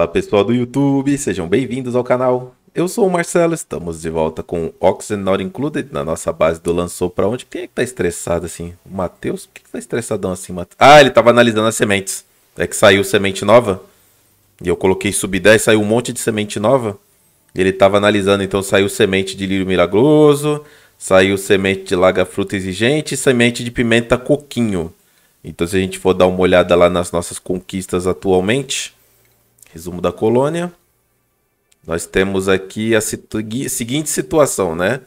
Fala pessoal do YouTube, sejam bem-vindos ao canal. Eu sou o Marcelo, estamos de volta com Oxygen Not Included na nossa base do Lançou Pra Onde. Quem é que tá estressado assim? O Matheus? Por que, que tá estressadão assim, Matheus? Ah, ele tava analisando as sementes. É que saiu semente nova e eu coloquei sub 10, saiu um monte de semente nova. Ele tava analisando, então saiu semente de lírio milagroso, saiu semente de laga fruta exigente e semente de pimenta coquinho. Então se a gente for dar uma olhada lá nas nossas conquistas atualmente Resumo da colônia. Nós temos aqui a seguinte situação, né?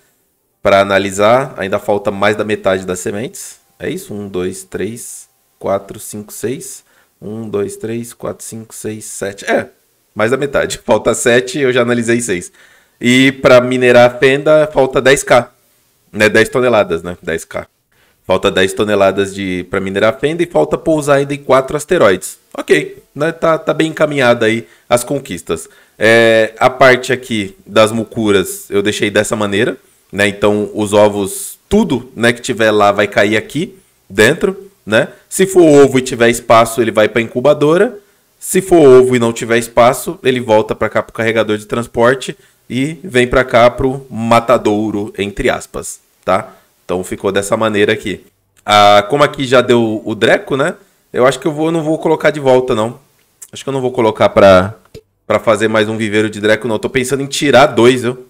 Para analisar, ainda falta mais da metade das sementes. É isso? 1, 2, 3, 4, 5, 6. 1, 2, 3, 4, 5, 6, 7. É, mais da metade. Falta 7, eu já analisei 6. E para minerar a fenda, falta 10k. Né? 10 toneladas, né? 10k. Falta 10 toneladas de para minerar a fenda e falta pousar ainda em 4 asteroides. Ok, né, tá, tá bem encaminhada aí as conquistas. É, a parte aqui das mucuras eu deixei dessa maneira, né? Então os ovos, tudo né, que tiver lá vai cair aqui dentro, né? Se for ovo e tiver espaço, ele vai para incubadora. Se for ovo e não tiver espaço, ele volta para cá para o carregador de transporte e vem para cá para o matadouro, entre aspas, tá? Então ficou dessa maneira aqui. Ah, como aqui já deu o Dreco, né? Eu acho que eu vou, não vou colocar de volta, não. Acho que eu não vou colocar pra, pra fazer mais um viveiro de Dreco, não. Eu tô pensando em tirar dois, eu.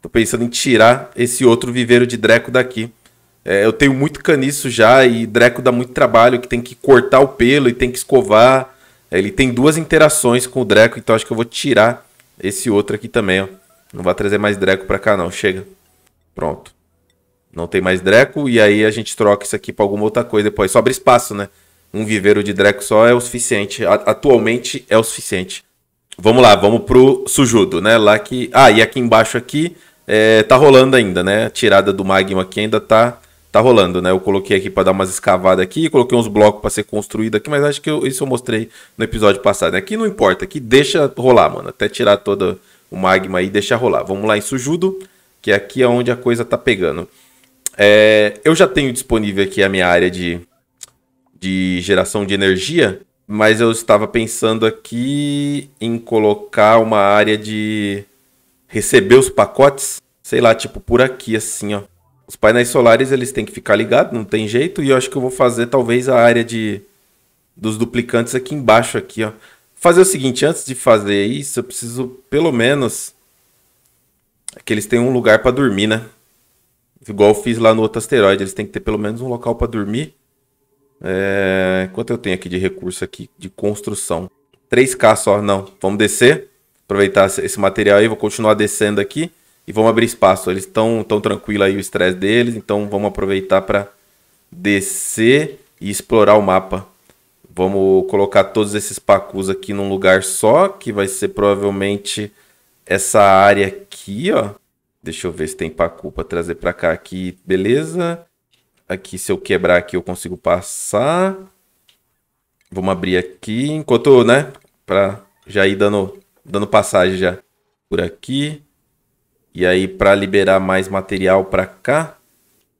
Tô pensando em tirar esse outro viveiro de Dreco daqui. É, eu tenho muito caniço já e Dreco dá muito trabalho, que tem que cortar o pelo e tem que escovar. É, ele tem duas interações com o Dreco, então acho que eu vou tirar esse outro aqui também, ó. Não vai trazer mais Dreco pra cá, não. Chega. Pronto. Não tem mais Dreco, e aí a gente troca isso aqui para alguma outra coisa depois. Sobra espaço, né? Um viveiro de Dreco só é o suficiente. Atualmente é o suficiente. Vamos lá, vamos pro Sujudo, né? Lá que. Ah, e aqui embaixo aqui é, tá rolando ainda, né? A tirada do magma aqui ainda tá, tá rolando, né? Eu coloquei aqui para dar umas escavadas aqui, coloquei uns blocos para ser construído aqui, mas acho que eu, isso eu mostrei no episódio passado. Né? Aqui não importa, aqui deixa rolar, mano. Até tirar todo o magma aí, deixa rolar. Vamos lá em Sujudo, que aqui é onde a coisa tá pegando. É, eu já tenho disponível aqui a minha área de, de geração de energia, mas eu estava pensando aqui em colocar uma área de receber os pacotes, sei lá, tipo por aqui assim, ó. Os painéis solares eles têm que ficar ligados, não tem jeito, e eu acho que eu vou fazer talvez a área de dos duplicantes aqui embaixo aqui, ó. Fazer o seguinte, antes de fazer isso, eu preciso pelo menos é que eles tenham um lugar para dormir, né? Igual eu fiz lá no outro asteroide, eles têm que ter pelo menos um local para dormir. É... Quanto eu tenho aqui de recurso aqui de construção? 3K só, não. Vamos descer, aproveitar esse material aí, vou continuar descendo aqui e vamos abrir espaço. Eles estão tão tranquilo aí o estresse deles, então vamos aproveitar para descer e explorar o mapa. Vamos colocar todos esses pacus aqui num lugar só, que vai ser provavelmente essa área aqui, ó. Deixa eu ver se tem pacu pra trazer pra cá aqui. Beleza. Aqui, se eu quebrar aqui, eu consigo passar. Vamos abrir aqui. Enquanto, né? Pra já ir dando, dando passagem já por aqui. E aí, para liberar mais material para cá.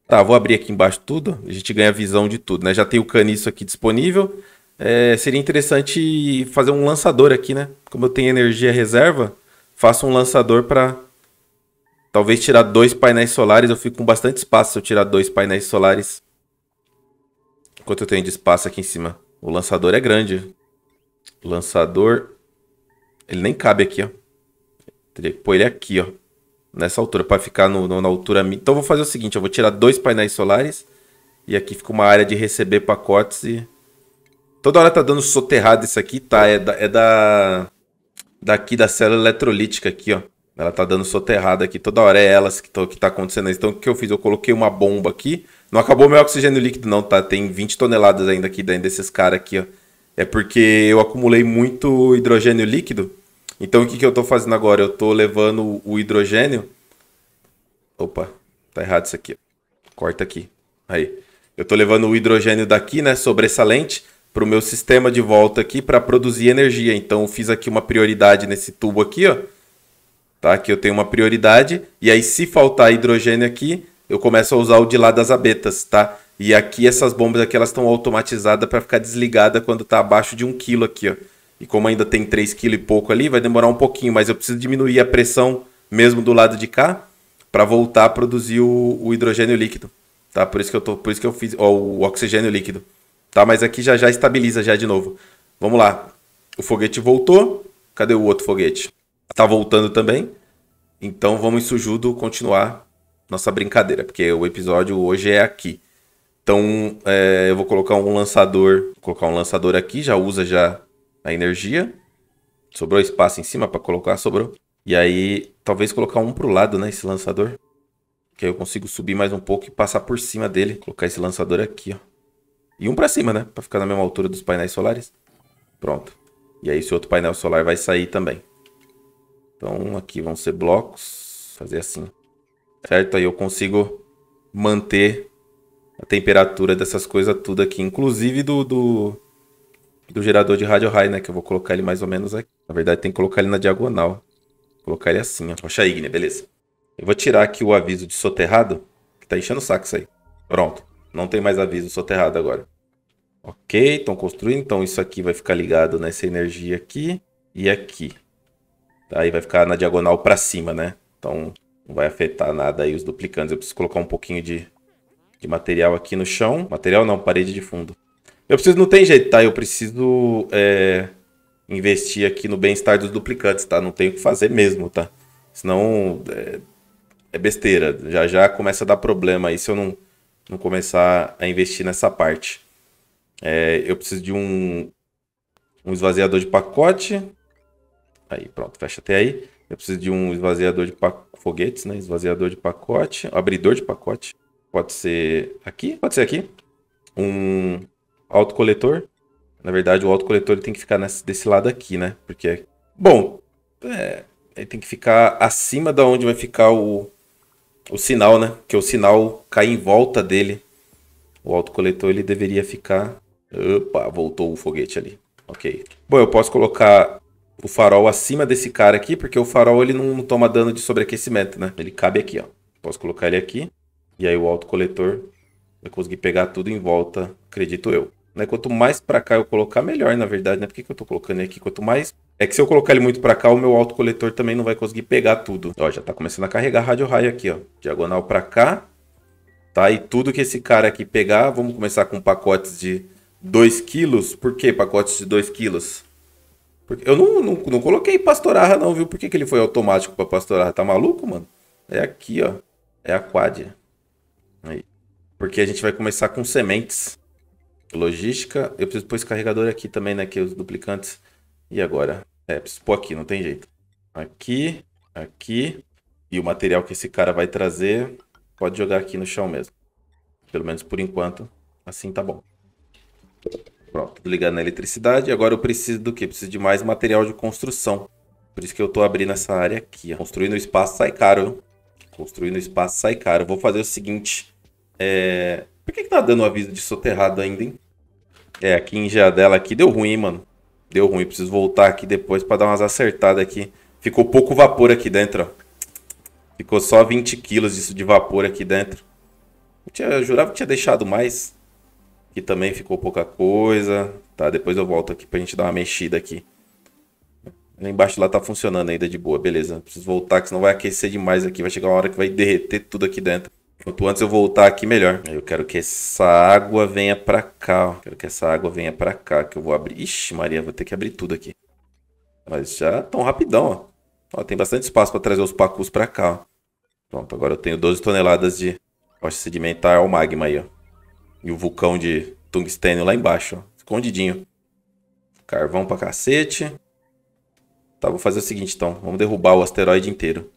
Tá, vou abrir aqui embaixo tudo. A gente ganha visão de tudo, né? Já tem o caniço aqui disponível. É, seria interessante fazer um lançador aqui, né? Como eu tenho energia reserva, faço um lançador para Talvez tirar dois painéis solares, eu fico com bastante espaço se eu tirar dois painéis solares. Quanto eu tenho de espaço aqui em cima? O lançador é grande. O lançador... Ele nem cabe aqui, ó. Teria que pôr ele aqui, ó. Nessa altura, para ficar no, no, na altura... Então eu vou fazer o seguinte, eu vou tirar dois painéis solares. E aqui fica uma área de receber pacotes e... Toda hora tá dando soterrado isso aqui, tá? É da... É da daqui da célula eletrolítica aqui, ó. Ela tá dando soterrada aqui toda hora. É elas que, tô, que tá acontecendo isso. Então o que eu fiz? Eu coloquei uma bomba aqui. Não acabou meu oxigênio líquido, não, tá? Tem 20 toneladas ainda aqui dentro desses caras aqui, ó. É porque eu acumulei muito hidrogênio líquido. Então o que, que eu tô fazendo agora? Eu tô levando o hidrogênio. Opa, tá errado isso aqui. Corta aqui. Aí. Eu tô levando o hidrogênio daqui, né? lente para o meu sistema de volta aqui para produzir energia. Então eu fiz aqui uma prioridade nesse tubo aqui, ó tá? Que eu tenho uma prioridade e aí se faltar hidrogênio aqui, eu começo a usar o de lá das abetas, tá? E aqui essas bombas aqui elas estão automatizadas para ficar desligada quando tá abaixo de 1 kg aqui, ó. E como ainda tem 3 kg e pouco ali, vai demorar um pouquinho, mas eu preciso diminuir a pressão mesmo do lado de cá para voltar a produzir o, o, hidrogênio líquido, tá? Por isso que eu tô, por isso que eu fiz ó, o oxigênio líquido, tá? Mas aqui já já estabiliza já de novo. Vamos lá. O foguete voltou. Cadê o outro foguete? tá voltando também. Então vamos sujudo continuar nossa brincadeira, porque o episódio hoje é aqui. Então é, eu vou colocar um lançador, vou colocar um lançador aqui, já usa já a energia. Sobrou espaço em cima para colocar, sobrou. E aí talvez colocar um pro lado, né, esse lançador. Que aí eu consigo subir mais um pouco e passar por cima dele. Colocar esse lançador aqui, ó. E um para cima, né? Para ficar na mesma altura dos painéis solares. Pronto. E aí esse outro painel solar vai sair também. Então aqui vão ser blocos, fazer assim, certo? Aí eu consigo manter a temperatura dessas coisas tudo aqui, inclusive do, do, do gerador de rádio high, né? Que eu vou colocar ele mais ou menos aqui. Na verdade tem que colocar ele na diagonal, vou colocar ele assim, ó. Rocha ígnea, beleza. Eu vou tirar aqui o aviso de soterrado, que tá enchendo o saco isso aí. Pronto, não tem mais aviso soterrado agora. Ok, estão construindo, então isso aqui vai ficar ligado nessa energia aqui e aqui. Aí vai ficar na diagonal para cima, né? Então não vai afetar nada aí os duplicantes. Eu preciso colocar um pouquinho de, de material aqui no chão. Material não, parede de fundo. Eu preciso, não tem jeito, tá? Eu preciso é, investir aqui no bem-estar dos duplicantes, tá? Não tenho o que fazer mesmo, tá? Senão é, é, besteira. Já já começa a dar problema aí se eu não, não começar a investir nessa parte. É, eu preciso de um, um esvaziador de pacote. Aí, pronto, fecha até aí. Eu preciso de um esvaziador de foguetes, né? Esvaziador de pacote, abridor de pacote. Pode ser aqui, pode ser aqui. Um autocoletor. Na verdade, o autocoletor tem que ficar nesse, desse lado aqui, né? Porque, é, bom, é, ele tem que ficar acima da onde vai ficar o, o sinal, né? Que o sinal cai em volta dele. O autocoletor, ele deveria ficar... Opa, voltou o foguete ali. Ok. Bom, eu posso colocar o farol acima desse cara aqui, porque o farol ele não toma dano de sobreaquecimento, né? Ele cabe aqui, ó. Posso colocar ele aqui. E aí o autocoletor vai conseguir pegar tudo em volta, acredito eu. Né? Quanto mais pra cá eu colocar, melhor, na verdade, né? Por que, que eu tô colocando ele aqui? Quanto mais... É que se eu colocar ele muito pra cá, o meu autocoletor também não vai conseguir pegar tudo. Ó, já tá começando a carregar rádio raio aqui, ó. Diagonal pra cá. Tá? E tudo que esse cara aqui pegar, vamos começar com pacotes de 2 quilos. Por que pacotes de 2 quilos? Porque eu não, não, não coloquei pastorarra, não, viu? Por que, que ele foi automático pra pastorarra? Tá maluco, mano? É aqui, ó. É a quadia. Aí. Porque a gente vai começar com sementes. Logística. Eu preciso pôr esse carregador aqui também, né? Que é os duplicantes. E agora? É, preciso pôr aqui, não tem jeito. Aqui, aqui. E o material que esse cara vai trazer, pode jogar aqui no chão mesmo. Pelo menos por enquanto. Assim tá bom. Pronto, ligando a eletricidade. Agora eu preciso do que? Preciso de mais material de construção. Por isso que eu estou abrindo essa área aqui. Construir no espaço sai caro. Construir no espaço sai caro. Vou fazer o seguinte. É... Por que, que tá dando aviso de soterrado ainda, hein? É, aqui em Jadela aqui deu ruim, mano. Deu ruim. Preciso voltar aqui depois para dar umas acertadas aqui. Ficou pouco vapor aqui dentro, ó. Ficou só 20 quilos disso de vapor aqui dentro. Eu, tinha, eu jurava que tinha deixado mais também ficou pouca coisa, tá? Depois eu volto aqui pra gente dar uma mexida aqui. Lá embaixo lá tá funcionando ainda de boa, beleza. Preciso voltar que senão vai aquecer demais aqui. Vai chegar uma hora que vai derreter tudo aqui dentro. Quanto antes eu voltar aqui, melhor. Eu quero que essa água venha pra cá, ó. Quero que essa água venha pra cá, que eu vou abrir... Ixi, Maria, vou ter que abrir tudo aqui. Mas já tão rapidão, ó. Ó, tem bastante espaço pra trazer os pacus pra cá, ó. Pronto, agora eu tenho 12 toneladas de rocha sedimentar ao magma aí, ó. E o vulcão de tungstênio lá embaixo, ó, escondidinho. Carvão pra cacete. Tá, vou fazer o seguinte então. Vamos derrubar o asteroide inteiro.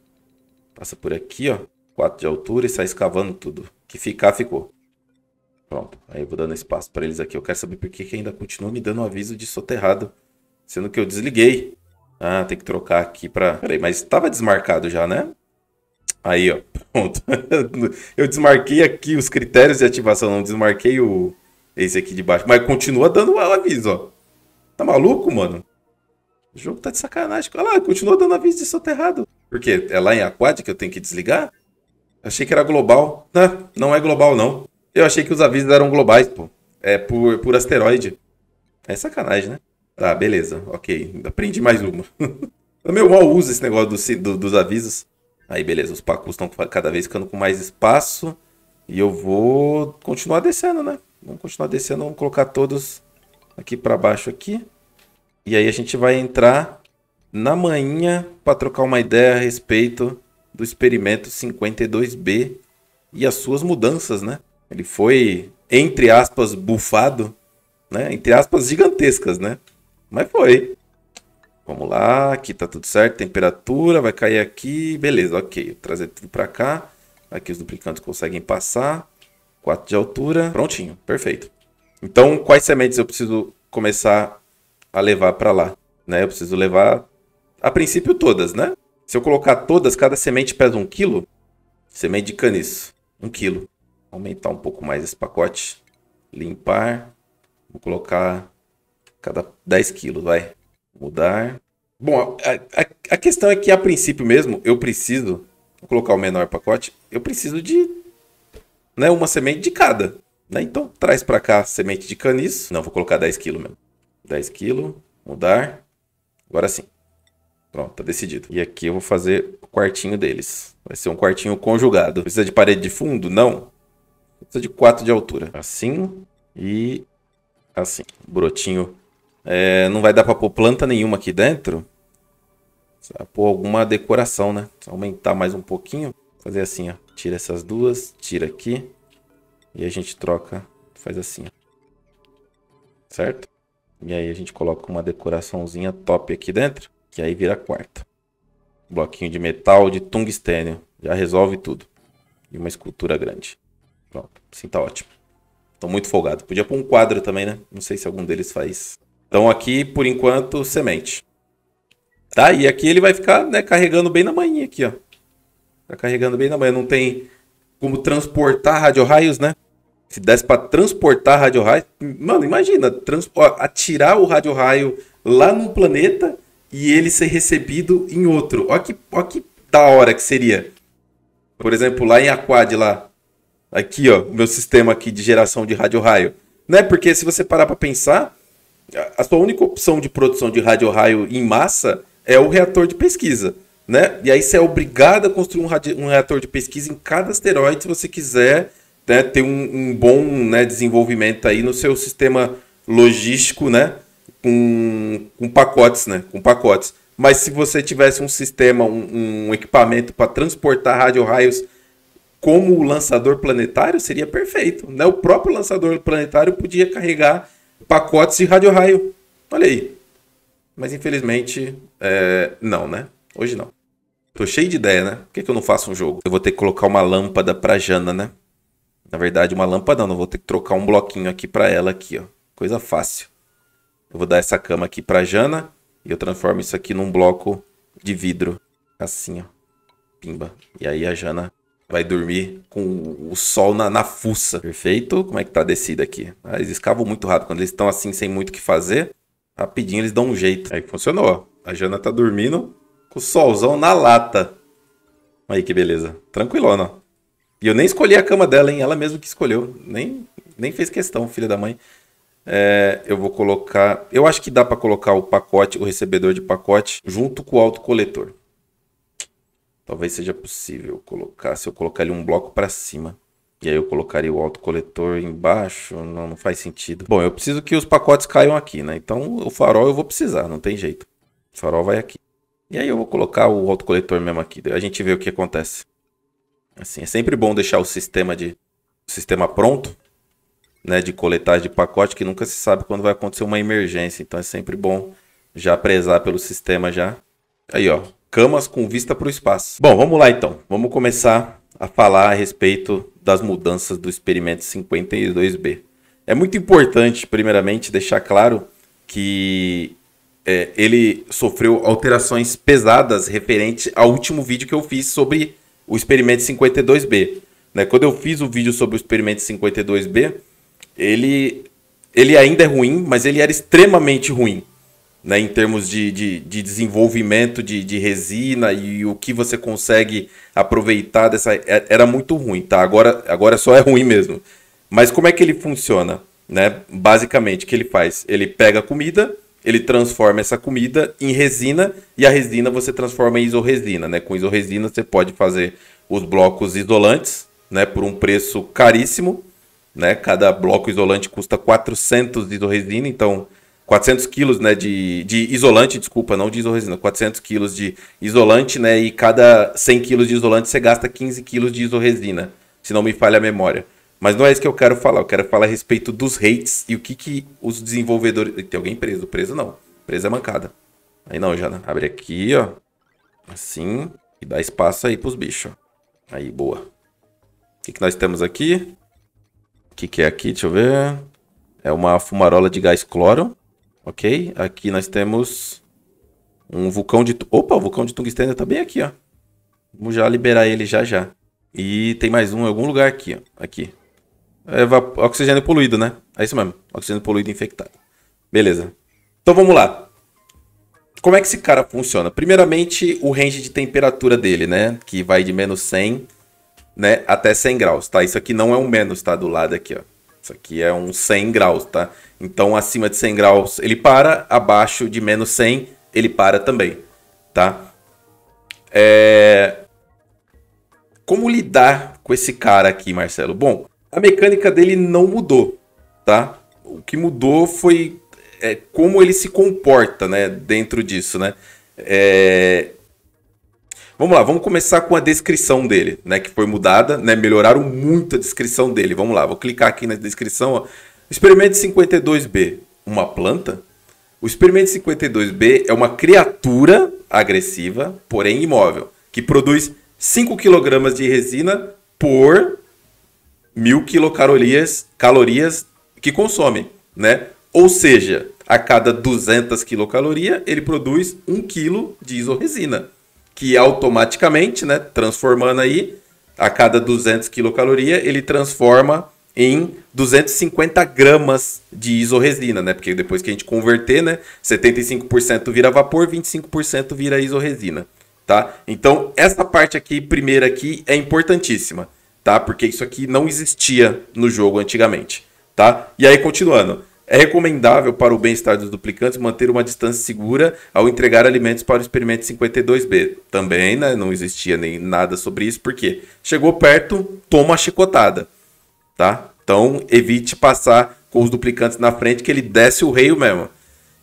Passa por aqui, ó. 4 de altura e sai escavando tudo. que ficar, ficou. Pronto. Aí eu vou dando espaço pra eles aqui. Eu quero saber por que, que ainda continua me dando um aviso de soterrado. Sendo que eu desliguei. Ah, tem que trocar aqui pra... Peraí, mas tava desmarcado já, né? Aí, ó, pronto. Eu desmarquei aqui os critérios de ativação, não desmarquei o esse aqui de baixo, mas continua dando o aviso, ó. Tá maluco, mano? O jogo tá de sacanagem. Olha lá, continua dando aviso de soterrado. Porque é lá em Aquad que eu tenho que desligar? Achei que era global. Não, não é global, não. Eu achei que os avisos eram globais, pô. É por, por asteroide. É sacanagem, né? Tá, beleza. Ok. Aprendi mais uma. Meu mal uso esse negócio do, do, dos avisos. Aí beleza, os pacus estão cada vez ficando com mais espaço. E eu vou continuar descendo, né? Vamos continuar descendo, vamos colocar todos aqui para baixo aqui. E aí a gente vai entrar na manhã para trocar uma ideia a respeito do experimento 52B e as suas mudanças, né? Ele foi, entre aspas, bufado, né? Entre aspas, gigantescas, né? Mas foi. Vamos lá, aqui tá tudo certo, temperatura vai cair aqui, beleza, ok. trazer tudo para cá, aqui os duplicantes conseguem passar, 4 de altura, prontinho, perfeito. Então, quais sementes eu preciso começar a levar para lá? Né? Eu preciso levar, a princípio, todas, né? Se eu colocar todas, cada semente pesa um quilo, semente de caniço, um quilo. Aumentar um pouco mais esse pacote, limpar, vou colocar cada 10 quilos, vai. Mudar. Bom, a, a, a questão é que a princípio mesmo, eu preciso vou colocar o menor pacote, eu preciso de né, uma semente de cada. Né? Então, traz para cá semente de caniço. Não, vou colocar 10 kg mesmo. 10 kg, mudar. Agora sim. Pronto, tá decidido. E aqui eu vou fazer o quartinho deles. Vai ser um quartinho conjugado. Precisa de parede de fundo? Não. Precisa de 4 de altura. Assim e assim. Brotinho é, não vai dar pra pôr planta nenhuma aqui dentro. Só pôr alguma decoração, né? Só aumentar mais um pouquinho. Fazer assim, ó. Tira essas duas, tira aqui. E a gente troca, faz assim, ó. Certo? E aí a gente coloca uma decoraçãozinha top aqui dentro. Que aí vira quarto. Bloquinho de metal de tungstênio. Já resolve tudo. E uma escultura grande. Pronto, sim tá ótimo. Tô muito folgado. Podia pôr um quadro também, né? Não sei se algum deles faz. Então aqui, por enquanto, semente. Tá? E aqui ele vai ficar né, carregando bem na manhã aqui, ó. Tá carregando bem na manhã. Não tem como transportar raios né? Se desse para transportar radiorraio... Mano, imagina, atirar o raio lá num planeta e ele ser recebido em outro. Olha que, ó que da hora que seria. Por exemplo, lá em Aquad, lá. Aqui, ó, o meu sistema aqui de geração de rádio-raio. Né? Porque se você parar para pensar, a sua única opção de produção de rádio raio em massa é o reator de pesquisa. Né? E aí você é obrigado a construir um, um reator de pesquisa em cada asteroide se você quiser né, ter um, um bom né, desenvolvimento aí no seu sistema logístico né, com, com pacotes, né? Com pacotes. Mas se você tivesse um sistema, um, um equipamento para transportar rádio-raios como o lançador planetário, seria perfeito. Né? O próprio lançador planetário podia carregar pacotes de rádio raio. Olha aí. Mas infelizmente, é... não, né? Hoje não. Tô cheio de ideia, né? Por que, que eu não faço um jogo? Eu vou ter que colocar uma lâmpada pra Jana, né? Na verdade, uma lâmpada não. Eu vou ter que trocar um bloquinho aqui pra ela aqui, ó. Coisa fácil. Eu vou dar essa cama aqui pra Jana. E eu transformo isso aqui num bloco de vidro. Assim, ó. Pimba. E aí a Jana vai dormir com o sol na, na fuça. Perfeito? Como é que tá a descida aqui? Ah, eles escavam muito rápido. Quando eles estão assim, sem muito o que fazer, rapidinho eles dão um jeito. Aí funcionou. A Jana tá dormindo com o solzão na lata. Aí que beleza. Tranquilona. E eu nem escolhi a cama dela, hein? Ela mesma que escolheu. Nem, nem fez questão, filha da mãe. É, eu vou colocar. Eu acho que dá para colocar o pacote, o recebedor de pacote, junto com o autocoletor. Talvez seja possível colocar, se eu colocar ele um bloco para cima. E aí eu colocaria o autocoletor embaixo, não, não faz sentido. Bom, eu preciso que os pacotes caiam aqui, né? Então o farol eu vou precisar, não tem jeito. O farol vai aqui. E aí eu vou colocar o autocoletor mesmo aqui, a gente vê o que acontece. Assim, é sempre bom deixar o sistema de o sistema pronto, né, de coletagem de pacote, que nunca se sabe quando vai acontecer uma emergência, então é sempre bom já prezar pelo sistema já. Aí, ó, camas com vista para o espaço. Bom, vamos lá então. Vamos começar a falar a respeito das mudanças do experimento 52B. É muito importante, primeiramente, deixar claro que é, ele sofreu alterações pesadas referente ao último vídeo que eu fiz sobre o experimento 52B. Né? Quando eu fiz o vídeo sobre o experimento 52B, ele, ele ainda é ruim, mas ele era extremamente ruim né, em termos de, de, de desenvolvimento de, de, resina e o que você consegue aproveitar dessa. É, era muito ruim, tá? Agora, agora só é ruim mesmo. Mas como é que ele funciona? Né? Basicamente, o que ele faz? Ele pega a comida, ele transforma essa comida em resina e a resina você transforma em isoresina. Né? Com isoresina você pode fazer os blocos isolantes né? por um preço caríssimo. Né? Cada bloco isolante custa 400 de isoresina, então 400 quilos né, de, de isolante, desculpa, não de isorresina, 400 quilos de isolante, né? E cada 100 quilos de isolante você gasta 15 quilos de isorresina, se não me falha a memória. Mas não é isso que eu quero falar, eu quero falar a respeito dos rates e o que, que os desenvolvedores... Tem alguém preso? Preso não, preso é mancada. Aí não, Jana, abre aqui, ó, assim, e dá espaço aí pros bichos, Aí, boa. O que, que nós temos aqui? O que, que é aqui? Deixa eu ver. É uma fumarola de gás cloro. Ok? Aqui nós temos um vulcão de... Opa, o vulcão de tungstênio tá bem aqui, ó. Vamos já liberar ele já já. E tem mais um em algum lugar aqui, ó. Aqui. É oxigênio poluído, né? É isso mesmo. Oxigênio poluído infectado. Beleza. Então vamos lá. Como é que esse cara funciona? Primeiramente, o range de temperatura dele, né? Que vai de menos 100, né? Até 100 graus, tá? Isso aqui não é um menos, tá? Do lado aqui, ó. Isso aqui é um 100 graus, tá? Então, acima de 100 graus ele para, abaixo de menos 100 ele para também, tá? É... Como lidar com esse cara aqui, Marcelo? Bom, a mecânica dele não mudou, tá? O que mudou foi é, como ele se comporta, né, dentro disso, né? É... Vamos lá, vamos começar com a descrição dele, né, que foi mudada, né? Melhoraram muito a descrição dele. Vamos lá, vou clicar aqui na descrição, ó. Experimento 52B, uma planta? O experimento 52B é uma criatura agressiva, porém imóvel, que produz 5 kg de resina por mil quilocalorias calorias que consome, né? Ou seja, a cada 200 quilocalorias ele produz 1 kg de isoresina, que automaticamente, né, transformando aí, a cada 200 quilocalorias ele transforma em 250 gramas de isoresina, né? Porque depois que a gente converter, né? 75% vira vapor, 25% vira isoresina, tá? Então, essa parte aqui, primeira aqui, é importantíssima, tá? Porque isso aqui não existia no jogo antigamente, tá? E aí, continuando. É recomendável para o bem-estar dos duplicantes manter uma distância segura ao entregar alimentos para o experimento 52B. Também, né? Não existia nem nada sobre isso, porque chegou perto, toma a chicotada tá? Então evite passar com os duplicantes na frente que ele desce o reio mesmo.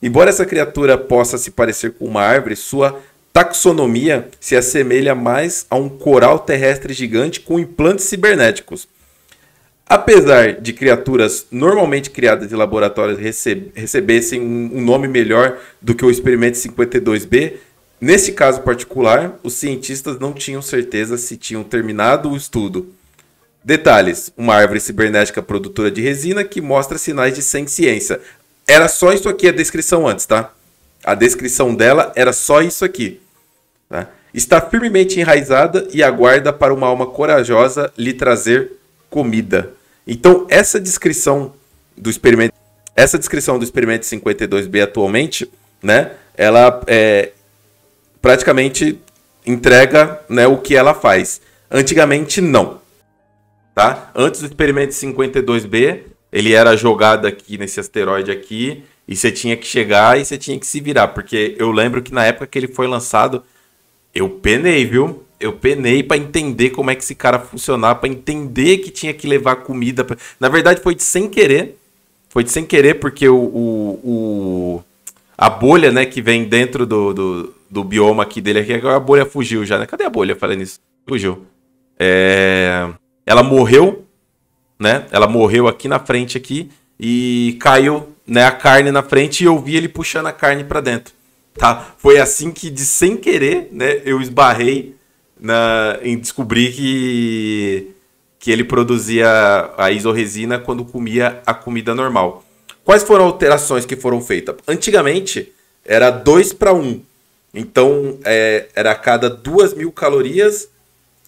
Embora essa criatura possa se parecer com uma árvore, sua taxonomia se assemelha mais a um coral terrestre gigante com implantes cibernéticos. Apesar de criaturas normalmente criadas em laboratórios receb recebessem um nome melhor do que o experimento 52B, nesse caso particular, os cientistas não tinham certeza se tinham terminado o estudo. Detalhes: uma árvore cibernética produtora de resina que mostra sinais de sem ciência. Era só isso aqui a descrição antes, tá? A descrição dela era só isso aqui. Tá? Está firmemente enraizada e aguarda para uma alma corajosa lhe trazer comida. Então, essa descrição do experimento, essa descrição do experimento 52B atualmente, né, ela é, praticamente entrega né, o que ela faz. Antigamente, não tá? Antes do experimento 52B, ele era jogado aqui nesse asteroide aqui, e você tinha que chegar e você tinha que se virar, porque eu lembro que na época que ele foi lançado, eu penei, viu? Eu penei para entender como é que esse cara funcionava, para entender que tinha que levar comida. Pra... Na verdade, foi de sem querer. Foi de sem querer, porque o, o, o a bolha, né, que vem dentro do, do, do bioma aqui dele, aqui, a bolha fugiu já, né? Cadê a bolha falando isso? Fugiu. É ela morreu, né? Ela morreu aqui na frente aqui e caiu, né, a carne na frente e eu vi ele puxando a carne para dentro. Tá? Foi assim que de sem querer, né, eu esbarrei na em descobrir que que ele produzia a isoresina quando comia a comida normal. Quais foram as alterações que foram feitas? Antigamente era 2 para 1. Então é, era a cada 2 mil calorias.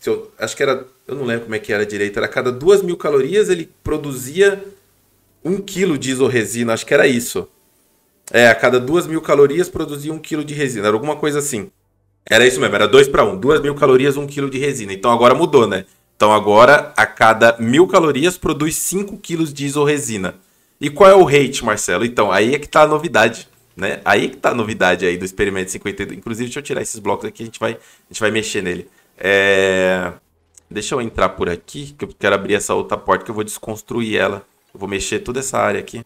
Eu, acho que era eu não lembro como é que era direito, era cada duas mil calorias ele produzia um quilo de isoresina, acho que era isso. É, a cada duas mil calorias produzia um quilo de resina, era alguma coisa assim. Era isso mesmo, era dois para um, duas mil calorias, um quilo de resina. Então agora mudou, né? Então agora a cada mil calorias produz 5 quilos de isoresina. E qual é o rate, Marcelo? Então aí é que tá a novidade. Né? Aí é que tá a novidade aí do experimento 52. Inclusive, deixa eu tirar esses blocos aqui, a gente vai, a gente vai mexer nele. É... Deixa eu entrar por aqui, que eu quero abrir essa outra porta, que eu vou desconstruir ela. Eu vou mexer toda essa área aqui.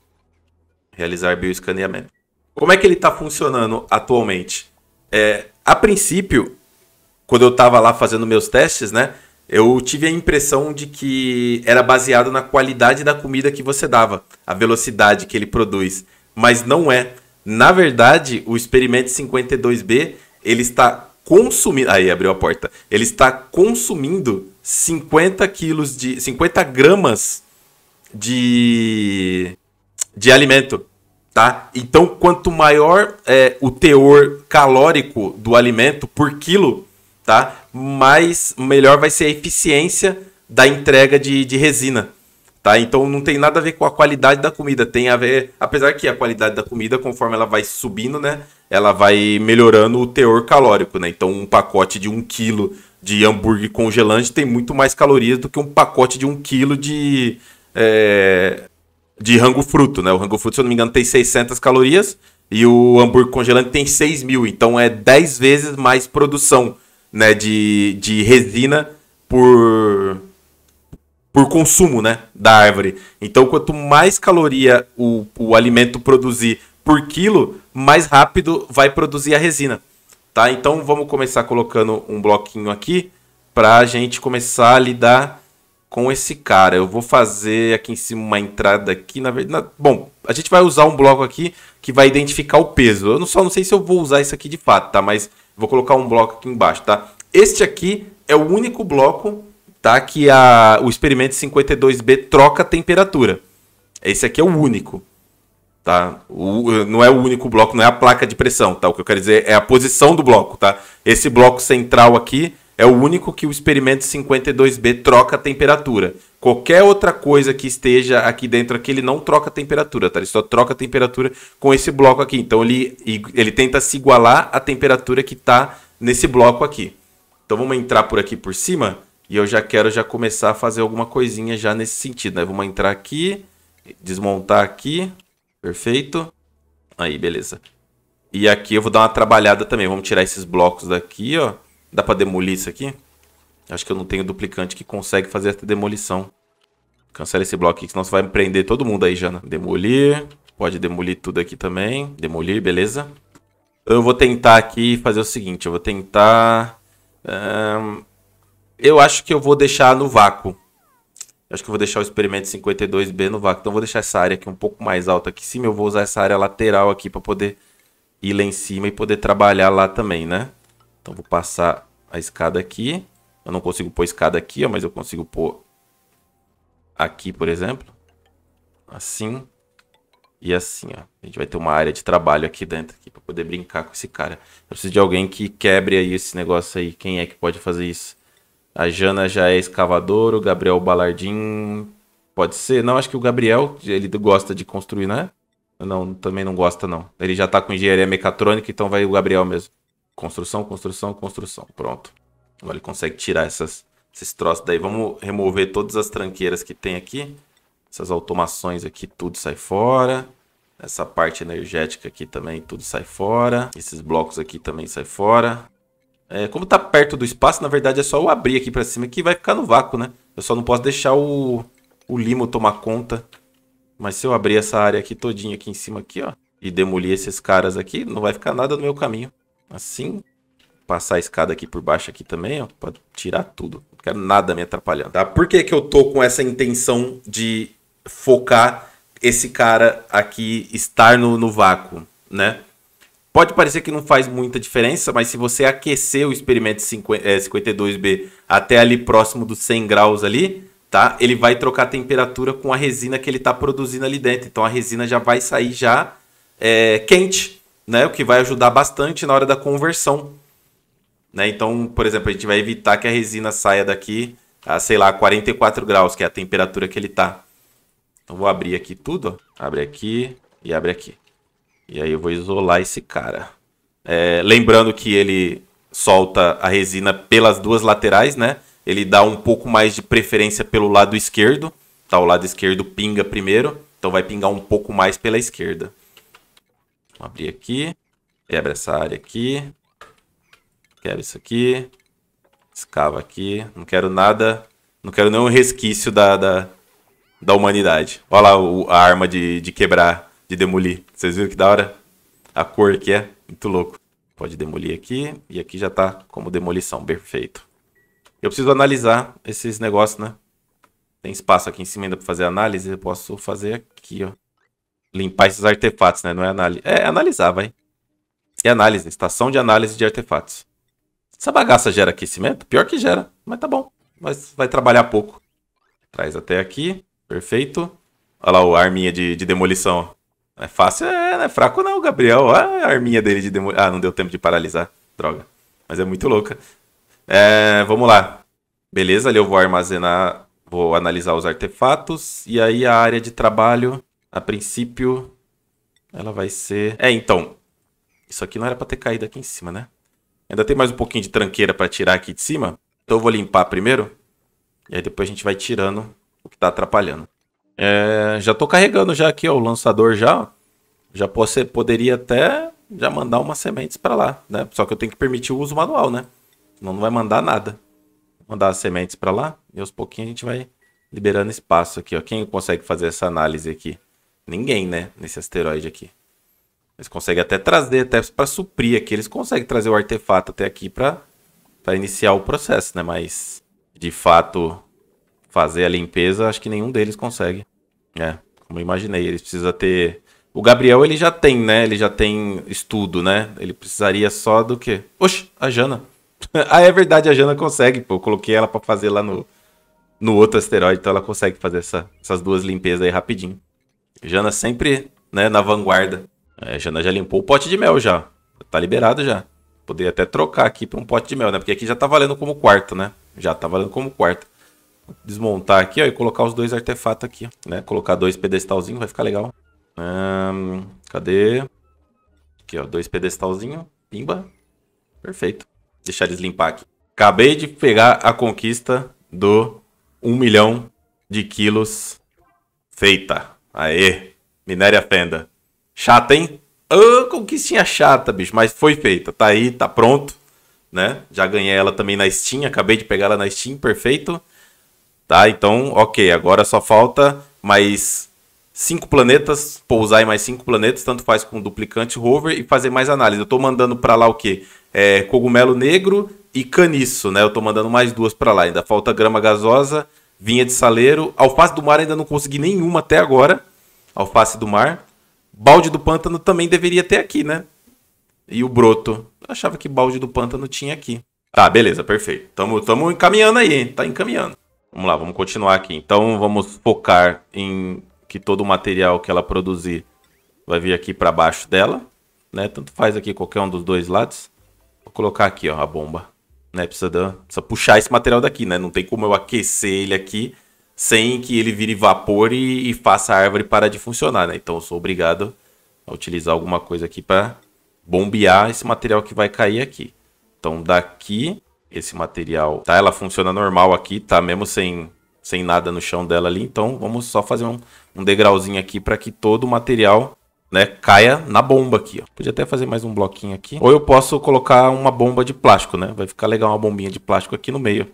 Realizar bioescaneamento. Como é que ele está funcionando atualmente? É, a princípio, quando eu estava lá fazendo meus testes, né? Eu tive a impressão de que era baseado na qualidade da comida que você dava, a velocidade que ele produz. Mas não é. Na verdade, o experimento 52B, ele está consumindo. Aí abriu a porta. Ele está consumindo 50 quilos de. 50 gramas de. de alimento. Tá? Então, quanto maior é, o teor calórico do alimento por quilo, tá? mais melhor vai ser a eficiência da entrega de, de resina. Tá? Então não tem nada a ver com a qualidade da comida, tem a ver, apesar que a qualidade da comida, conforme ela vai subindo, né, ela vai melhorando o teor calórico, né? Então um pacote de 1 kg de hambúrguer congelante tem muito mais calorias do que um pacote de 1 kg de, é, de rango fruto, né? O rango fruto, se eu não me engano, tem 600 calorias e o hambúrguer congelante tem 6 mil. Então é 10 vezes mais produção né, de, de resina por, por consumo né, da árvore. Então quanto mais caloria o, o alimento produzir por quilo, mais rápido vai produzir a resina. Tá? Então vamos começar colocando um bloquinho aqui para a gente começar a lidar com esse cara. Eu vou fazer aqui em cima uma entrada aqui, na verdade. Bom, a gente vai usar um bloco aqui que vai identificar o peso. Eu não, só não sei se eu vou usar isso aqui de fato, tá? Mas vou colocar um bloco aqui embaixo, tá? Este aqui é o único bloco, tá? Que a, o experimento 52B troca a temperatura. Esse aqui é o único tá? O, não é o único bloco, não é a placa de pressão, tá? O que eu quero dizer é a posição do bloco, tá? Esse bloco central aqui é o único que o experimento 52B troca a temperatura. Qualquer outra coisa que esteja aqui dentro aqui, ele não troca a temperatura, tá? Ele só troca a temperatura com esse bloco aqui. Então ele, ele tenta se igualar à temperatura que está nesse bloco aqui. Então vamos entrar por aqui por cima e eu já quero já começar a fazer alguma coisinha já nesse sentido, né? Vamos entrar aqui, desmontar aqui, Perfeito. Aí, beleza. E aqui eu vou dar uma trabalhada também. Vamos tirar esses blocos daqui, ó. Dá pra demolir isso aqui? Acho que eu não tenho duplicante que consegue fazer essa demolição. Cancela esse bloco aqui, senão você vai prender todo mundo aí, Jana. Demolir. Pode demolir tudo aqui também. Demolir, beleza. Eu vou tentar aqui fazer o seguinte. Eu vou tentar... eu acho que eu vou deixar no vácuo. Acho que eu vou deixar o experimento 52B no vácuo. Então vou deixar essa área aqui um pouco mais alta aqui. cima. eu vou usar essa área lateral aqui para poder ir lá em cima e poder trabalhar lá também, né? Então vou passar a escada aqui. Eu não consigo pôr escada aqui, ó, mas eu consigo pôr aqui, por exemplo. Assim e assim, ó. A gente vai ter uma área de trabalho aqui dentro aqui para poder brincar com esse cara. Eu preciso de alguém que quebre aí esse negócio aí. Quem é que pode fazer isso? A Jana já é escavador, o Gabriel Balardim pode ser. Não, acho que o Gabriel, ele gosta de construir, né? Não, também não gosta, não. Ele já tá com engenharia mecatrônica, então vai o Gabriel mesmo. Construção, construção, construção. Pronto. Agora ele consegue tirar essas, esses troços daí. Vamos remover todas as tranqueiras que tem aqui. Essas automações aqui, tudo sai fora. Essa parte energética aqui também, tudo sai fora. Esses blocos aqui também sai fora. É, como tá perto do espaço, na verdade é só eu abrir aqui pra cima que vai ficar no vácuo, né? Eu só não posso deixar o, o limo tomar conta. Mas se eu abrir essa área aqui todinha aqui em cima aqui, ó. E demolir esses caras aqui, não vai ficar nada no meu caminho. Assim, passar a escada aqui por baixo aqui também, ó. Pra tirar tudo. Não quero nada me atrapalhando. Tá? Por que que eu tô com essa intenção de focar esse cara aqui estar no, no vácuo, né? Pode parecer que não faz muita diferença, mas se você aquecer o experimento 52B eh, até ali próximo dos 100 graus ali, tá? Ele vai trocar a temperatura com a resina que ele está produzindo ali dentro. Então a resina já vai sair já é, quente, né? O que vai ajudar bastante na hora da conversão. Né? Então, por exemplo, a gente vai evitar que a resina saia daqui a, sei lá, 44 graus, que é a temperatura que ele está. Então vou abrir aqui tudo, ó. abre aqui e abre aqui. E aí eu vou isolar esse cara. É, lembrando que ele solta a resina pelas duas laterais, né? Ele dá um pouco mais de preferência pelo lado esquerdo. Tá, o lado esquerdo pinga primeiro, então vai pingar um pouco mais pela esquerda. Vou abrir aqui. Quebra essa área aqui. Quebra isso aqui. Escava aqui. Não quero nada. Não quero nenhum resquício da, da, da humanidade. Olha lá o, a arma de, de quebrar de demolir. Vocês viram que da hora? A cor que é, muito louco. Pode demolir aqui, e aqui já tá como demolição, perfeito. Eu preciso analisar esses negócios, né? Tem espaço aqui em cima ainda para fazer análise, eu posso fazer aqui, ó. Limpar esses artefatos, né? Não é análise. É, analisar, vai. E análise, estação de análise de artefatos. Essa bagaça gera aquecimento? Pior que gera, mas tá bom. Mas vai trabalhar pouco. Traz até aqui, perfeito. Olha lá o arminha de, de demolição, ó. Não é fácil, é, não é fraco não, Gabriel. Olha a arminha dele de demo... Ah, não deu tempo de paralisar. Droga. Mas é muito louca. É, vamos lá. Beleza, ali eu vou armazenar, vou analisar os artefatos. E aí a área de trabalho, a princípio, ela vai ser... É, então, isso aqui não era pra ter caído aqui em cima, né? Ainda tem mais um pouquinho de tranqueira pra tirar aqui de cima. Então eu vou limpar primeiro. E aí depois a gente vai tirando o que tá atrapalhando. É, já tô carregando já aqui ó, o lançador já. Já posso, poderia até já mandar umas sementes para lá, né? Só que eu tenho que permitir o uso manual, né? Senão não vai mandar nada. mandar as sementes para lá e aos pouquinhos a gente vai liberando espaço aqui, ó. Quem consegue fazer essa análise aqui? Ninguém, né? Nesse asteroide aqui. Eles conseguem até trazer, até para suprir aqui. Eles conseguem trazer o artefato até aqui para iniciar o processo, né? Mas, de fato, fazer a limpeza, acho que nenhum deles consegue. É, como eu imaginei, eles precisam ter. O Gabriel, ele já tem, né? Ele já tem estudo, né? Ele precisaria só do quê? Oxe, a Jana. ah, é verdade, a Jana consegue, pô. Eu coloquei ela para fazer lá no, no outro asteroide, então ela consegue fazer essa, essas duas limpezas aí rapidinho. Jana sempre, né, na vanguarda. É, Jana já limpou o pote de mel já. Tá liberado já. Poderia até trocar aqui pra um pote de mel, né? Porque aqui já tá valendo como quarto, né? Já tá valendo como quarto desmontar aqui, ó, e colocar os dois artefatos aqui, né? Colocar dois pedestalzinhos, vai ficar legal. cadê? Aqui, ó, dois pedestalzinhos. Pimba. Perfeito. Deixar eles limpar aqui. Acabei de pegar a conquista do 1 milhão de quilos feita. Aê, minéria fenda. Chata, hein? Oh, conquistinha chata, bicho, mas foi feita. Tá aí, tá pronto, né? Já ganhei ela também na Steam, acabei de pegar ela na Steam, perfeito. Tá? Então, ok, agora só falta mais cinco planetas, pousar em mais cinco planetas, tanto faz com duplicante rover e fazer mais análise. Eu estou mandando para lá o quê? É, cogumelo negro e caniço, né? Eu estou mandando mais duas para lá. Ainda falta grama gasosa, vinha de saleiro, alface do mar ainda não consegui nenhuma até agora. Alface do mar. Balde do pântano também deveria ter aqui, né? E o broto. Eu achava que balde do pântano tinha aqui. Tá, beleza, perfeito. Tamo, tamo encaminhando aí, hein? Tá encaminhando. Vamos lá, vamos continuar aqui. Então vamos focar em que todo o material que ela produzir vai vir aqui para baixo dela, né? Tanto faz aqui qualquer um dos dois lados. Vou colocar aqui, ó, a bomba. Né? Precisa, precisa puxar esse material daqui, né? Não tem como eu aquecer ele aqui sem que ele vire vapor e, e faça a árvore parar de funcionar, né? Então eu sou obrigado a utilizar alguma coisa aqui para bombear esse material que vai cair aqui. Então daqui esse material, tá? Ela funciona normal aqui, tá? Mesmo sem, sem nada no chão dela ali. Então, vamos só fazer um, um degrauzinho aqui para que todo o material né, caia na bomba aqui, ó. Podia até fazer mais um bloquinho aqui. Ou eu posso colocar uma bomba de plástico, né? Vai ficar legal uma bombinha de plástico aqui no meio.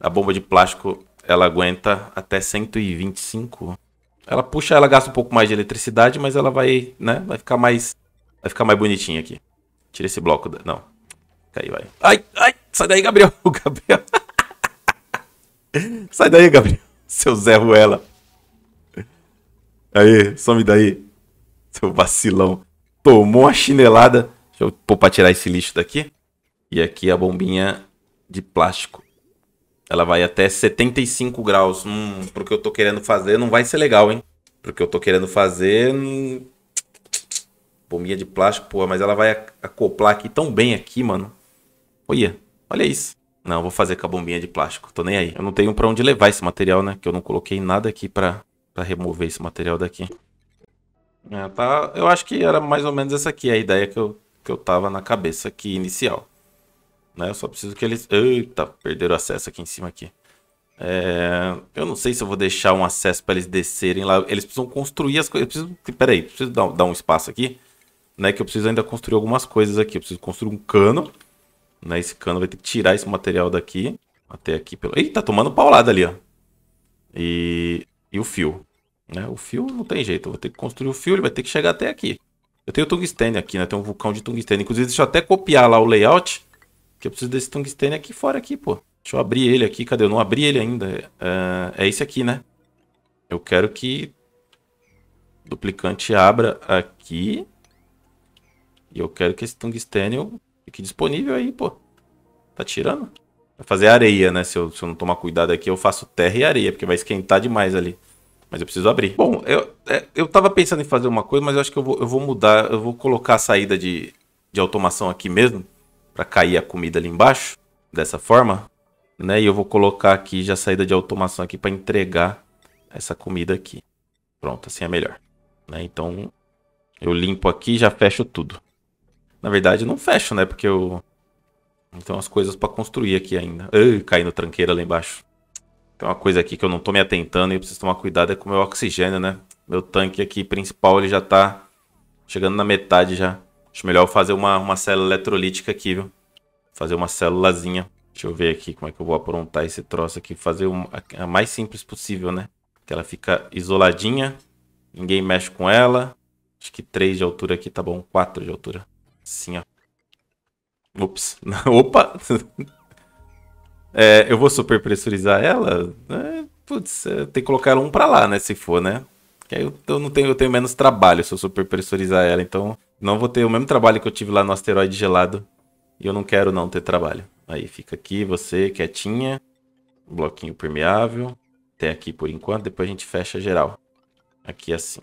A bomba de plástico, ela aguenta até 125. Ela puxa, ela gasta um pouco mais de eletricidade, mas ela vai, né? Vai ficar mais, vai ficar mais bonitinha aqui. Tira esse bloco, da... não. Aí vai. Ai, ai! Sai daí, Gabriel. Gabriel. Sai daí, Gabriel. Seu Zé Ruela. Aí, some daí. Seu vacilão. Tomou uma chinelada. Deixa eu pôr pra tirar esse lixo daqui. E aqui a bombinha de plástico. Ela vai até 75 graus. Hum, pro que eu tô querendo fazer, não vai ser legal, hein? Pro que eu tô querendo fazer. Hum, bombinha de plástico, pô, mas ela vai acoplar aqui tão bem aqui, mano. Olha. Olha isso. Não, vou fazer com a bombinha de plástico. Tô nem aí. Eu não tenho pra onde levar esse material, né? Que eu não coloquei nada aqui pra, pra remover esse material daqui. É, tá, eu acho que era mais ou menos essa aqui a ideia que eu, que eu tava na cabeça aqui inicial. Né? Eu só preciso que eles... Eita, perderam acesso aqui em cima aqui. É, eu não sei se eu vou deixar um acesso pra eles descerem lá. Eles precisam construir as coisas. Preciso... Pera aí, preciso dar, dar um espaço aqui. Né, que eu preciso ainda construir algumas coisas aqui. Eu preciso construir um cano né? Esse cano vai ter que tirar esse material daqui. Até aqui pelo... Ih, tá tomando paulada ali, ó. E, e o fio. Né? O fio não tem jeito. Eu vou ter que construir o fio, ele vai ter que chegar até aqui. Eu tenho tungstênio aqui, né? Tem um vulcão de tungstênio. Inclusive, deixa eu até copiar lá o layout. Que eu preciso desse tungstênio aqui fora aqui, pô. Deixa eu abrir ele aqui. Cadê? Eu não abri ele ainda. É, é esse aqui, né? Eu quero que duplicante abra aqui. E eu quero que esse tungstênio Fique disponível aí, pô. Tá tirando? Vai fazer areia, né? Se eu, se eu não tomar cuidado aqui, eu faço terra e areia, porque vai esquentar demais ali. Mas eu preciso abrir. Bom, eu, é, eu tava pensando em fazer uma coisa, mas eu acho que eu vou, eu vou mudar. Eu vou colocar a saída de, de automação aqui mesmo. para cair a comida ali embaixo. Dessa forma. Né? E eu vou colocar aqui já a saída de automação aqui para entregar essa comida aqui. Pronto, assim é melhor. Né? Então eu limpo aqui e já fecho tudo. Na verdade, não fecho, né? Porque eu. Então as coisas para construir aqui ainda. Ai, caindo tranqueira lá embaixo. Tem uma coisa aqui que eu não tô me atentando e eu preciso tomar cuidado é com o meu oxigênio, né? Meu tanque aqui principal, ele já tá chegando na metade já. Acho melhor eu fazer uma, uma célula eletrolítica aqui, viu? Fazer uma célulazinha. Deixa eu ver aqui como é que eu vou aprontar esse troço aqui. Fazer um, a mais simples possível, né? Que ela fica isoladinha. Ninguém mexe com ela. Acho que 3 de altura aqui tá bom. 4 de altura. Assim, ó. Ops. Opa! É, eu vou super pressurizar ela? É, putz, é, tem que colocar um pra lá, né? Se for, né? Que aí eu, eu, não tenho, eu tenho menos trabalho se eu super pressurizar ela. Então, não vou ter o mesmo trabalho que eu tive lá no asteroide gelado. E eu não quero não ter trabalho. Aí fica aqui, você, quietinha. Bloquinho permeável. Até aqui por enquanto, depois a gente fecha geral. Aqui assim.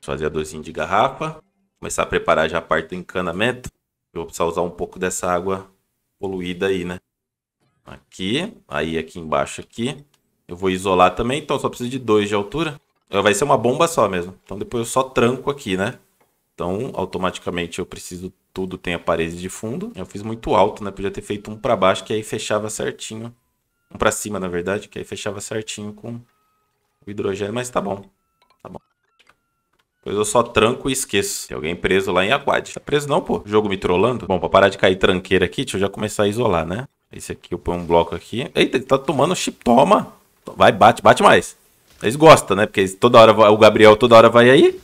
Fazer a dorzinha de garrafa começar a preparar já a parte do encanamento, eu vou precisar usar um pouco dessa água poluída aí, né? Aqui, aí aqui embaixo aqui. Eu vou isolar também, então só preciso de dois de altura. Vai ser uma bomba só mesmo. Então depois eu só tranco aqui, né? Então automaticamente eu preciso tudo tem a parede de fundo. Eu fiz muito alto, né? Podia ter feito um para baixo que aí fechava certinho. Um para cima, na verdade, que aí fechava certinho com o hidrogênio, mas tá bom. Pois eu só tranco e esqueço. Tem alguém preso lá em Aquad. Tá preso não, pô. O jogo me trollando. Bom, pra parar de cair tranqueira aqui, deixa eu já começar a isolar, né? Esse aqui eu ponho um bloco aqui. Eita, ele tá tomando chip. Toma. Vai, bate, bate mais. Eles gostam, né? Porque toda hora vai... o Gabriel toda hora vai aí.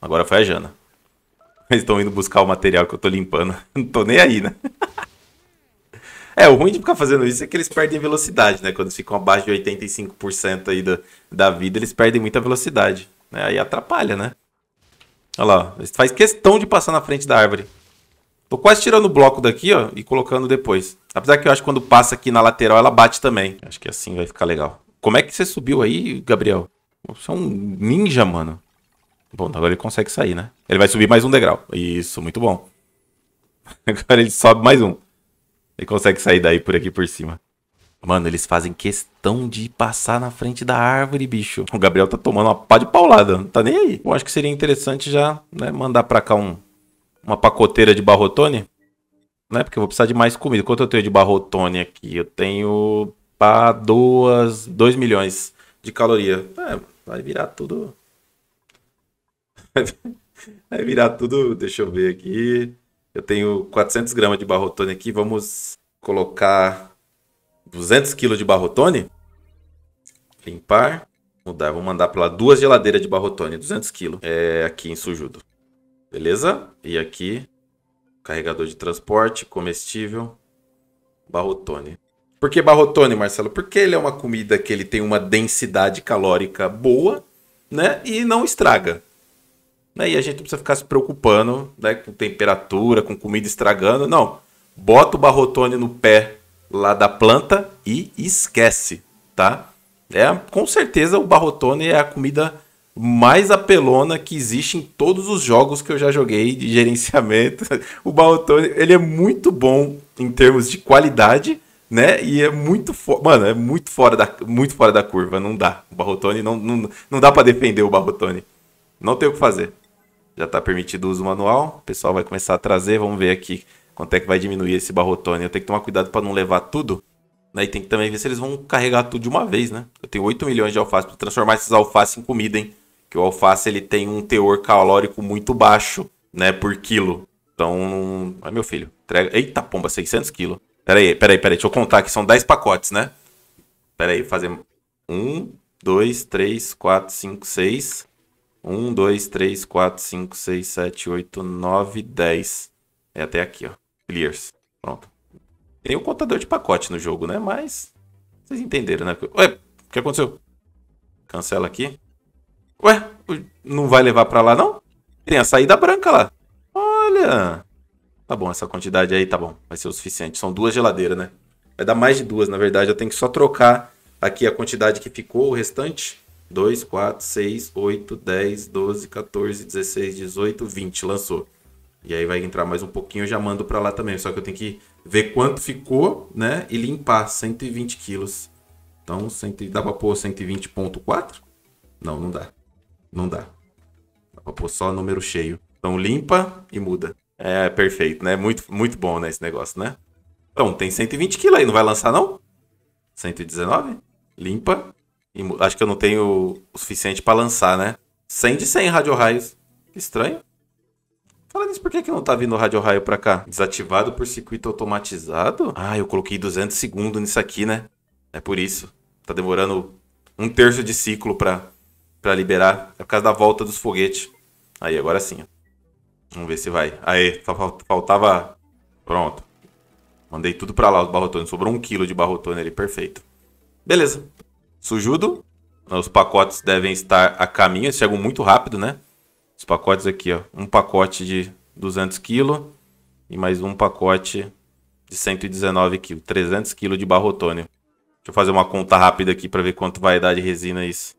Agora foi a Jana. Eles estão indo buscar o material que eu tô limpando. Não tô nem aí, né? É, o ruim de ficar fazendo isso é que eles perdem velocidade, né? Quando ficam abaixo de 85% aí da, da vida, eles perdem muita velocidade. Né? Aí atrapalha, né? Olha lá, ele faz questão de passar na frente da árvore. Tô quase tirando o bloco daqui, ó, e colocando depois. Apesar que eu acho que quando passa aqui na lateral, ela bate também. Acho que assim vai ficar legal. Como é que você subiu aí, Gabriel? Você é um ninja, mano. Bom, agora ele consegue sair, né? Ele vai subir mais um degrau. Isso, muito bom. Agora ele sobe mais um. Ele consegue sair daí por aqui por cima. Mano, eles fazem questão de passar na frente da árvore, bicho. O Gabriel tá tomando uma pá de paulada, não tá nem aí. Eu acho que seria interessante já, né, mandar pra cá um, uma pacoteira de barrotone. Né, porque eu vou precisar de mais comida. Quanto eu tenho de barrotone aqui? Eu tenho pá, duas, dois milhões de caloria. É, vai virar tudo... vai virar tudo... Deixa eu ver aqui. Eu tenho 400 gramas de barrotone aqui. Vamos colocar 200 kg de barrotone. Limpar. Mudar. Vou mandar para lá duas geladeiras de barrotone, 200 kg. É aqui em Sujudo. Beleza? E aqui, carregador de transporte, comestível, barrotone. Por que barrotone, Marcelo? Porque ele é uma comida que ele tem uma densidade calórica boa, né? E não estraga. Né? E a gente não precisa ficar se preocupando né? com temperatura, com comida estragando. Não. Bota o barrotone no pé lá da planta e esquece, tá? É, com certeza o Barrotone é a comida mais apelona que existe em todos os jogos que eu já joguei de gerenciamento. O Barrotone, ele é muito bom em termos de qualidade, né? E é muito, mano, é muito fora da muito fora da curva, não dá. O Barrotone não não, não dá para defender o Barrotone. Não tem o que fazer. Já tá permitido o uso manual. O pessoal vai começar a trazer, vamos ver aqui quanto é que vai diminuir esse barrotone. Eu tenho que tomar cuidado para não levar tudo. Né? E tem que também ver se eles vão carregar tudo de uma vez, né? Eu tenho 8 milhões de alface para transformar esses alfaces em comida, hein? Que o alface ele tem um teor calórico muito baixo, né, por quilo. Então, ai é meu filho, entrega. Eita pomba, 600 quilos. Pera aí, pera aí, pera aí, deixa eu contar aqui, são 10 pacotes, né? Pera aí, fazer 1, 2, 3, 4, 5, 6. 1, 2, 3, 4, 5, 6, 7, 8, 9, 10. É até aqui, ó clears. Pronto. Tem um contador de pacote no jogo, né? Mas. Vocês entenderam, né? Ué, o que aconteceu? Cancela aqui. Ué, não vai levar pra lá, não? Tem a saída branca lá. Olha. Tá bom, essa quantidade aí tá bom. Vai ser o suficiente. São duas geladeiras, né? Vai dar mais de duas, na verdade. Eu tenho que só trocar aqui a quantidade que ficou, o restante. 2, 4, 6, 8, 10, 12, 14, 16, 18, 20. Lançou. E aí vai entrar mais um pouquinho, eu já mando para lá também. Só que eu tenho que ver quanto ficou, né? E limpar 120 quilos. Então, 100, dá para pôr 120.4? Não, não dá. Não dá. Dá pra pôr só número cheio. Então, limpa e muda. É, perfeito, né? Muito, muito bom, né, esse negócio, né? Então, tem 120 quilos aí, não vai lançar, não? 119? Limpa e muda. Acho que eu não tenho o suficiente para lançar, né? 100 de 100 rádio raios. Que estranho. Fala nisso, por que, que não tá vindo o rádio raio pra cá? Desativado por circuito automatizado? Ah, eu coloquei 200 segundos nisso aqui, né? É por isso. Tá demorando um terço de ciclo pra, pra liberar. É por causa da volta dos foguetes. Aí, agora sim. Vamos ver se vai. Aê, só faltava... Pronto. Mandei tudo pra lá, os barrotones. Sobrou um quilo de barrotone ali, perfeito. Beleza. Sujudo. Os pacotes devem estar a caminho. Eles chegam muito rápido, né? Os pacotes aqui, ó. Um pacote de 200 kg e mais um pacote de 119 kg, 300 kg de barro Deixa eu fazer uma conta rápida aqui para ver quanto vai dar de resina isso.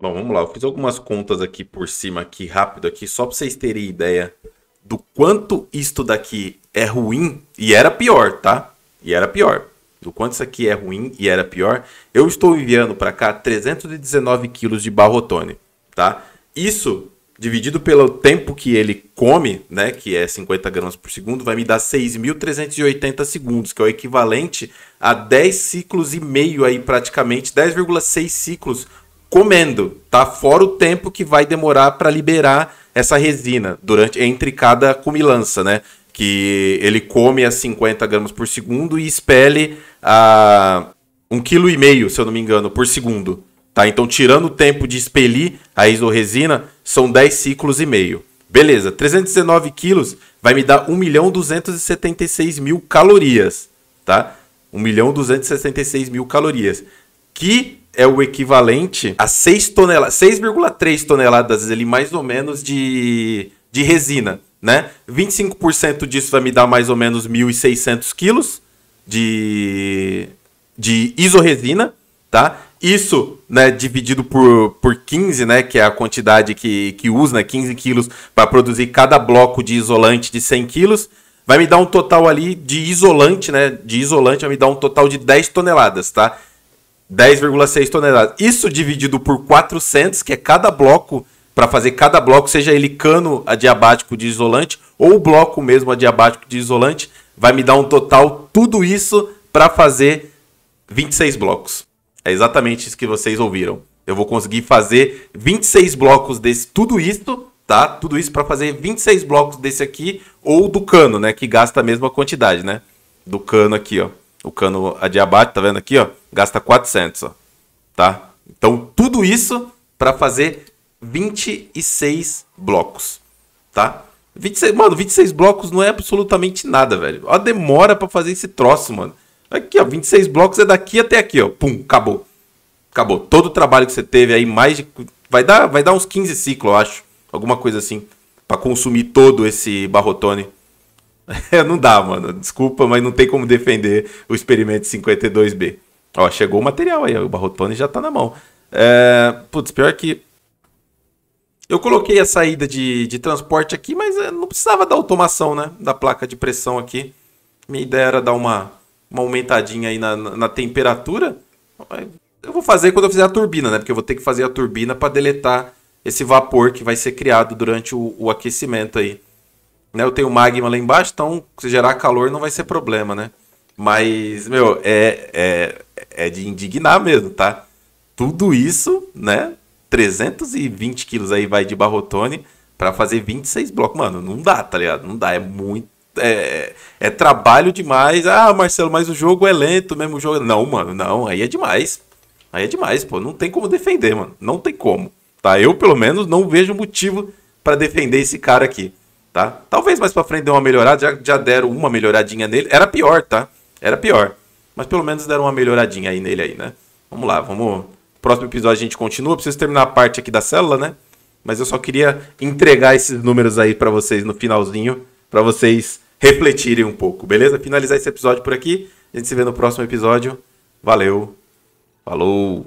Bom, vamos lá. Eu fiz algumas contas aqui por cima, aqui rápido, aqui só para vocês terem ideia do quanto isto daqui é ruim e era pior, tá? E era pior. Do quanto isso aqui é ruim e era pior. Eu estou enviando para cá 319 quilos de barrotone, tá? Isso dividido pelo tempo que ele come, né, que é 50 gramas por segundo, vai me dar 6.380 segundos, que é o equivalente a 10 ciclos e meio aí praticamente, 10,6 ciclos comendo, tá? Fora o tempo que vai demorar para liberar essa resina durante entre cada comilança, né? Que ele come a 50 gramas por segundo e expele a um quilo e meio, se eu não me engano, por segundo. Tá? Então, tirando o tempo de expelir a isoresina, são 10 ciclos e meio. Beleza, 319 quilos vai me dar 1 milhão 276 mil calorias, tá? 1 milhão 266 mil calorias, que é o equivalente a 6 toneladas, 6,3 toneladas ali mais ou menos de, de resina, né? 25% disso vai me dar mais ou menos 1.600 quilos de, de isorresina, tá? Isso, né, dividido por, por 15, né, que é a quantidade que, que usa, né, 15 quilos para produzir cada bloco de isolante de 100 quilos, vai me dar um total ali de isolante, né, de isolante vai me dar um total de 10 toneladas, tá? 10,6 toneladas. Isso dividido por 400, que é cada bloco, para fazer cada bloco, seja ele cano adiabático de isolante ou bloco mesmo adiabático de isolante, vai me dar um total, tudo isso, para fazer 26 blocos. É exatamente isso que vocês ouviram. Eu vou conseguir fazer 26 blocos desse tudo isso tá? Tudo isso para fazer 26 blocos desse aqui ou do cano, né, que gasta a mesma quantidade, né? Do cano aqui, ó. O cano adiabate, tá vendo aqui, ó? Gasta 400, ó. Tá? Então, tudo isso para fazer 26 blocos, tá? 26, mano, 26 blocos não é absolutamente nada, velho. Ó a demora para fazer esse troço, mano. Aqui, ó, 26 blocos é daqui até aqui, ó. Pum, acabou. Acabou. Todo o trabalho que você teve aí, mais de. Vai dar, vai dar uns 15 ciclos, eu acho. Alguma coisa assim. para consumir todo esse barrotone. É, não dá, mano. Desculpa, mas não tem como defender o experimento 52B. Ó, chegou o material aí, ó, o barrotone já tá na mão. É, putz, pior que. Eu coloquei a saída de, de transporte aqui, mas é, não precisava da automação, né? Da placa de pressão aqui. Minha ideia era dar uma uma aumentadinha aí na, na, na temperatura. Eu vou fazer quando eu fizer a turbina, né? Porque eu vou ter que fazer a turbina para deletar esse vapor que vai ser criado durante o, o aquecimento aí. Né? Eu tenho magma lá embaixo, então se gerar calor não vai ser problema, né? Mas, meu, é, é, é de indignar mesmo, tá? Tudo isso, né? 320 quilos aí vai de barrotone para fazer 26 blocos. Mano, não dá, tá ligado? Não dá, é muito é, é trabalho demais. Ah, Marcelo, mas o jogo é lento mesmo. O jogo... É- não, mano, não. Aí é demais. Aí é demais, pô. Não tem como defender, mano. Não tem como. Tá? Eu, pelo menos, não vejo motivo para defender esse cara aqui. Tá? Talvez mais para frente dê uma melhorada. Já, já deram uma melhoradinha nele. Era pior, tá? Era pior. Mas pelo menos deram uma melhoradinha aí nele aí, né? Vamos lá, vamos. Próximo episódio a gente continua. Preciso terminar a parte aqui da célula, né? Mas eu só queria entregar esses números aí para vocês no finalzinho, para vocês refletirem um pouco, beleza? Finalizar esse episódio por aqui. A gente se vê no próximo episódio. Valeu. Falou.